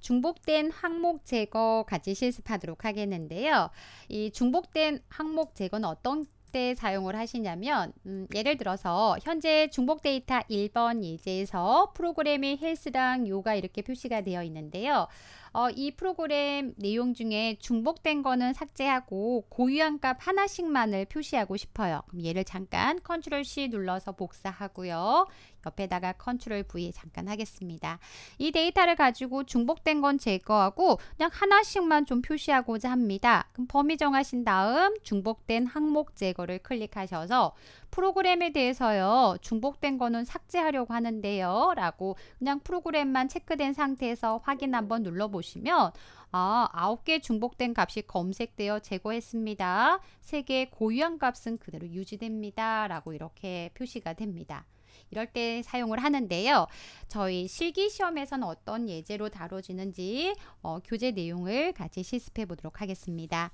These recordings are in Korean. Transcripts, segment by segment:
중복된 항목 제거 같이 실습하도록 하겠는데요. 이 중복된 항목 제거는 어떤 때 사용을 하시냐면 음, 예를 들어서 현재 중복 데이터 1번 예제에서 프로그램의 헬스랑 요가 이렇게 표시가 되어 있는데요. 어, 이 프로그램 내용 중에 중복된 거는 삭제하고 고유한 값 하나씩만을 표시하고 싶어요. 그럼 얘를 잠깐 컨트롤 C 눌러서 복사하고요. 옆에다가 컨트롤 V 잠깐 하겠습니다. 이 데이터를 가지고 중복된 건 제거하고 그냥 하나씩만 좀 표시하고자 합니다. 그럼 범위 정하신 다음 중복된 항목 제거를 클릭하셔서 프로그램에 대해서요. 중복된 거는 삭제하려고 하는데요. 라고 그냥 프로그램만 체크된 상태에서 확인 한번 눌러보시면 아, 9개 중복된 값이 검색되어 제거했습니다. 3개의 고유한 값은 그대로 유지됩니다. 라고 이렇게 표시가 됩니다. 이럴 때 사용을 하는데요. 저희 실기시험에서 어떤 예제로 다뤄지는지 어, 교재 내용을 같이 실습해 보도록 하겠습니다.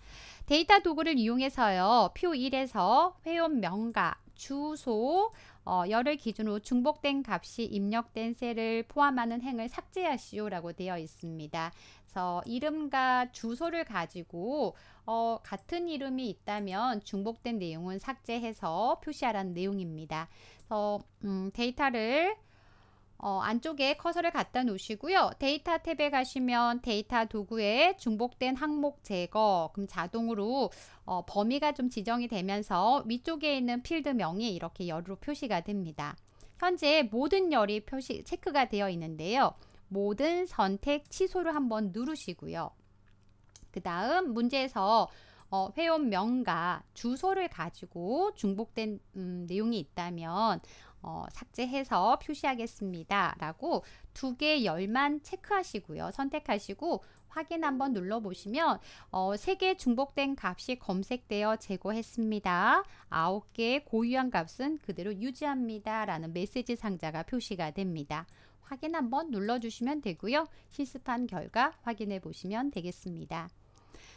데이터 도구를 이용해서요. 표 1에서 회원 명가, 주소 어, 열을 기준으로 중복된 값이 입력된 셀을 포함하는 행을 삭제하시오 라고 되어 있습니다. 그래서 이름과 주소를 가지고 어, 같은 이름이 있다면 중복된 내용은 삭제해서 표시하라는 내용입니다. 그래서 음, 데이터를 어, 안쪽에 커서를 갖다 놓으시고요. 데이터 탭에 가시면 데이터 도구에 중복된 항목 제거 그럼 자동으로 어, 범위가 좀 지정이 되면서 위쪽에 있는 필드명이 이렇게 열로 표시가 됩니다. 현재 모든 열이 표시 체크가 되어 있는데요. 모든 선택 취소를 한번 누르시고요. 그 다음 문제에서 어, 회원명과 주소를 가지고 중복된 음, 내용이 있다면 어, 삭제해서 표시하겠습니다. 라고 두 개 열만 체크하시고요. 선택하시고 확인 한번 눌러보시면 어, 3개 중복된 값이 검색되어 제거했습니다. 9개의 고유한 값은 그대로 유지합니다. 라는 메시지 상자가 표시가 됩니다. 확인 한번 눌러주시면 되고요. 실습한 결과 확인해 보시면 되겠습니다.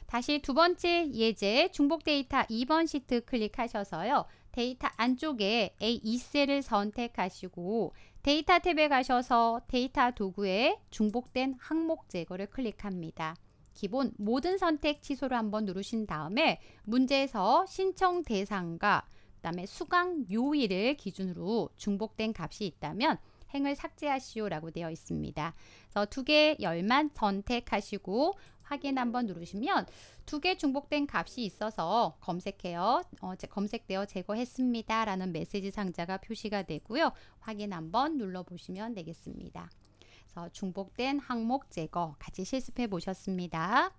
다시 두 번째 예제 중복 데이터 2번 시트 클릭하셔서요. 데이터 안쪽에 A2셀을 선택하시고 데이터 탭에 가셔서 데이터 도구에 중복된 항목 제거를 클릭합니다. 기본 모든 선택 취소를 한번 누르신 다음에 문제에서 신청 대상과 그 다음에 수강 요일을 기준으로 중복된 값이 있다면 행을 삭제하시오라고 되어 있습니다. 그래서 두 개 열만 선택하시고 확인 한번 누르시면 두 개 중복된 값이 있어서 검색해요. 어, 제, 검색되어 제거했습니다. 라는 메시지 상자가 표시가 되고요. 확인 한번 눌러보시면 되겠습니다. 그래서 중복된 항목 제거 같이 실습해 보셨습니다.